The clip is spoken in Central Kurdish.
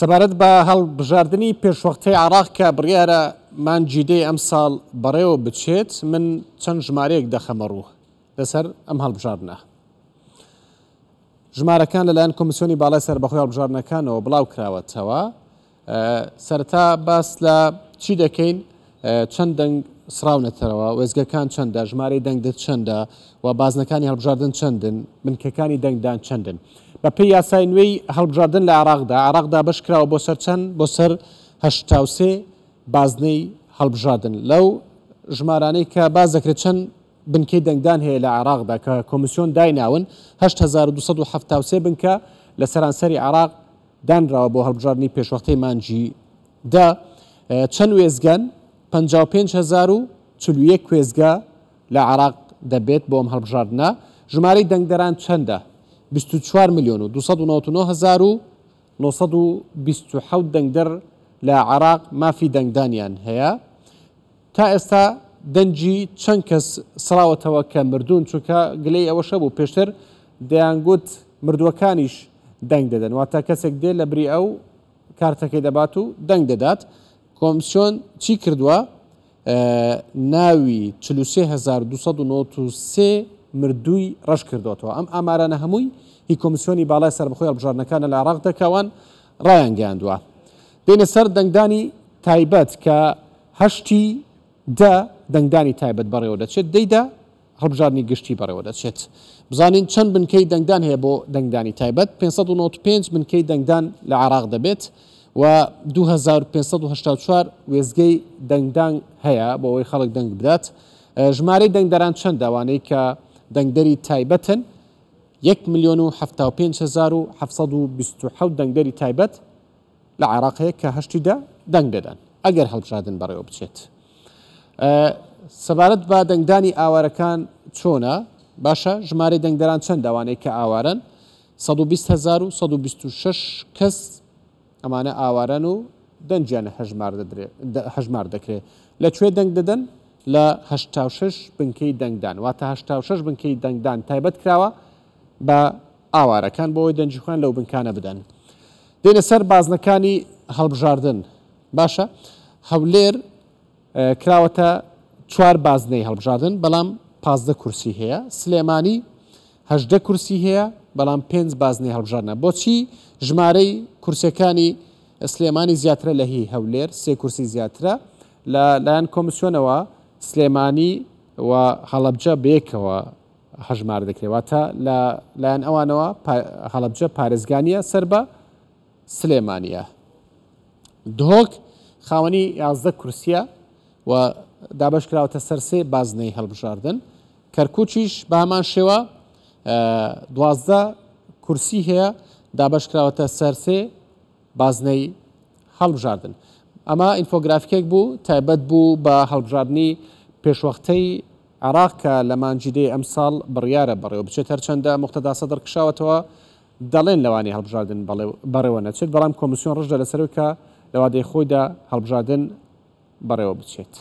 سەبارەت بە هەڵبژاردننی پێشوەختەی عراق کە بڕیارە مانجیدەی ئەم ساڵ بەڕێوە بچێت من چەند ژمارەیەک دەخەمە ڕوو لەسەر ئەم هەڵبژاردنە. ژمارەکان لەلایەن کمیسیۆنی باڵای سەر بەخۆی هەڵبژارنەکانەوە بڵاو کراوەتەوە سەرتا باس لە چی دەکەین چەند سراونەتەرەوە وێزگەکان چەندە ژمارەی دەنگدت چەندە و بازنەکانی هەڵبژاردن چەندن منکەکانی دەنگدان چەندن بە پێی یاسای نوێی هەڵبژاردن لە عراقدا عراقدا بشکراوە بۆ سەر چەند بۆ سەرهتاوسێ بازنەی هەڵبژاردن لەو ژمارانەی کە باز دەکرێت چەند بنکەی دەنگدان هەیە لە عراقدا کە کۆمیسیۆن دایناون 1970 بنکە لە سەرانسەری عراق دانراوە بۆ هەڵبژارنی پێشوەختەی مانجی دا چەند وێزگەن 550 کوێزگا لە عراق دەبێت بۆم هەڵبژاردنە ژمارەی دەنگدەران چەندە 24 میلیۆن و 1920 دەنگدەر لە عراق مافی دەنگدانیان هەیە تا ئێستا دەنجی چەند کەس سراوەتەوە کە مردوون چونکە گلەی ئەوەشە بوو پێشتر دەیانگوت مردووەکانیش دەنگ دەدەن واتە کەسێک دێ لە بری ئەو کارتەکەی دەبات و دەنگ دەدات کۆمسیۆن چی کردووە ناوی 1993 مردووی ڕش کردوەوە ئەم ئامارانە هەمووی هی کۆمسیۆنی بالای سربخۆی هەڵبژارنەکانە لە عراق دەکەون ڕایان گەاندووە بینە سەر دەنگدانی تایبەت کە هەشتی دە دەنگدانی تایبەت بەڕێوە دەچێت دەیدا هەڵبژارنی گشتی بەڕێوە دەچێت بزانین چەند بنکەی دەنگدان هەیە بۆ دەنگدانی تایبەت 595 بنکەی دەنگدان لە عراق دەبێت و 2584 وێزگەی دەنگدانگ هەیە بۆ ئەوەی خەڵک دەنگ بدات ژمارەی دەنگدەران چەند داوانەی کە دەنگدەری تایبەتن 1 میلیۆن و 1970 دەنگدەری تایبەت لە عراقەیە کە هەشتیدا دەنگ دەدەن ئەگەر هەڵبژادن بەڕێوە بچێت. سەبارەت بە دەنگدانی ئاوارەکان چۆنە باشە ژمارە دەنگدەران چەند داوانەیە کە ئاوارن 126 کەس ئەمانە ئاوارەن و دەنجیانە هەژمار دەکرێت لەکوێ دەنگ دەدەن لە 6 بنکەی دەنگدان واتە 6 بنکەی دەنگدان تایبەت کراوە بە ئاوارەکان بۆەوەی دەنجخوان لەو بنکانە بدەن دێنە سەر بازنەکانی هەڵبژاردن باشە هەولێر کراوەتە چوار بازنەی هەڵبژاردن بەڵام پازدە کورسی هەیە سلێمانی هەدە کورسی هەیە بەڵام پێنج بازنی هەڵبژارە بۆچی ژمارەی کورسەکانی سلێمانی زیاترە لە هی هەولێر سێ کورسی زیاترە لە لایەن کۆمسیۆنەوە سلێمانی و هەڵبجە بێکەوە هەژمار دەکرێتواتە لایەن ئەوانەوە هەڵبجە پارێزگانیە سەر بە سلێمانە. دۆک خاوەنی یازدە کورسە و دابش کراوەتە سەرسێ بازنەی هەڵبژاردن کەرکوچیش بامان شێوە دوازدە کورسی هەیە دابشکراوەتە سەرسێ بازنەی هەڵبژاردن. ئەمە ئینفۆگرافیکێک بوو تایبەت بوو بە هەڵبژاردننی پێشوەختەی عراق کە لە مانجیدەی ئەم ساڵ بڕیاە بڕێوە بچێت هەرچەندە مختدا سەدر کشاوتەوە دەڵێن لەوانی هەڵبژاردن بەڕێوە نەچێت بەڵام کۆمیسیۆن ڕژدە لەسەرکە لەوادەی خۆیدا هەڵبژاردن بەڕێوە بچێت.